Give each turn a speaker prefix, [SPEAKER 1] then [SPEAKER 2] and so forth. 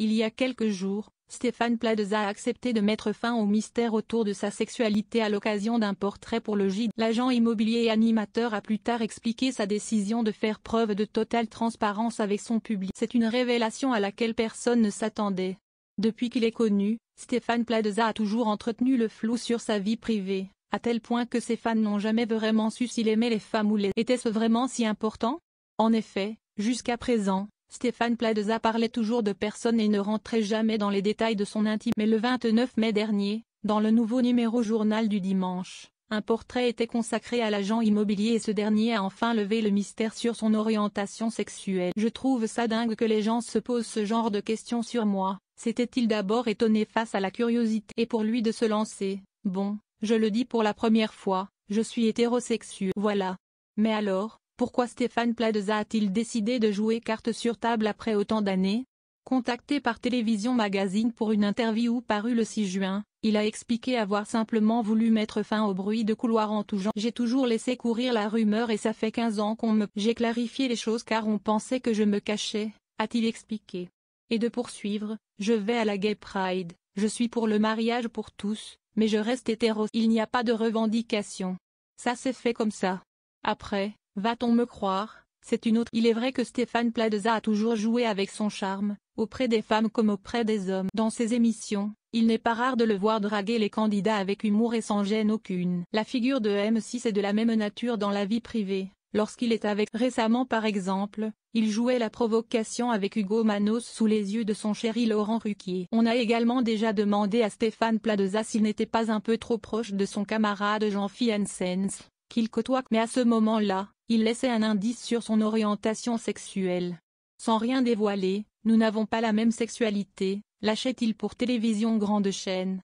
[SPEAKER 1] Il y a quelques jours, Stéphane Plaza a accepté de mettre fin au mystère autour de sa sexualité à l'occasion d'un portrait pour le Gide. L'agent immobilier et animateur a plus tard expliqué sa décision de faire preuve de totale transparence avec son public. C'est une révélation à laquelle personne ne s'attendait. Depuis qu'il est connu, Stéphane Plaza a toujours entretenu le flou sur sa vie privée, à tel point que ses fans n'ont jamais vraiment su s'il aimait les femmes ou les... Était-ce vraiment si important En effet, jusqu'à présent, Stéphane Pladeza parlait toujours de personne et ne rentrait jamais dans les détails de son intime. Mais le 29 mai dernier, dans le nouveau numéro journal du dimanche, un portrait était consacré à l'agent immobilier et ce dernier a enfin levé le mystère sur son orientation sexuelle. Je trouve ça dingue que les gens se posent ce genre de questions sur moi, s'était-il d'abord étonné face à la curiosité et pour lui de se lancer, bon, je le dis pour la première fois, je suis hétérosexuel. Voilà. Mais alors, pourquoi Stéphane Pladeza a-t-il décidé de jouer carte sur table après autant d'années Contacté par Télévision Magazine pour une interview parue le 6 juin, il a expliqué avoir simplement voulu mettre fin au bruit de couloir en tout genre. J'ai toujours laissé courir la rumeur et ça fait 15 ans qu'on me... J'ai clarifié les choses car on pensait que je me cachais, a-t-il expliqué. Et de poursuivre, je vais à la Gay Pride, je suis pour le mariage pour tous, mais je reste hétéro. Il n'y a pas de revendication. Ça s'est fait comme ça. Après, Va-t-on me croire C'est une autre. Il est vrai que Stéphane Pladeza a toujours joué avec son charme, auprès des femmes comme auprès des hommes. Dans ses émissions, il n'est pas rare de le voir draguer les candidats avec humour et sans gêne aucune. La figure de M6 est de la même nature dans la vie privée. Lorsqu'il est avec récemment par exemple, il jouait la provocation avec Hugo Manos sous les yeux de son chéri Laurent Ruquier. On a également déjà demandé à Stéphane Pladeza s'il n'était pas un peu trop proche de son camarade Jean-Fiancens qu'il côtoie mais à ce moment-là, il laissait un indice sur son orientation sexuelle. Sans rien dévoiler, nous n'avons pas la même sexualité, lâchait-il pour télévision grande chaîne.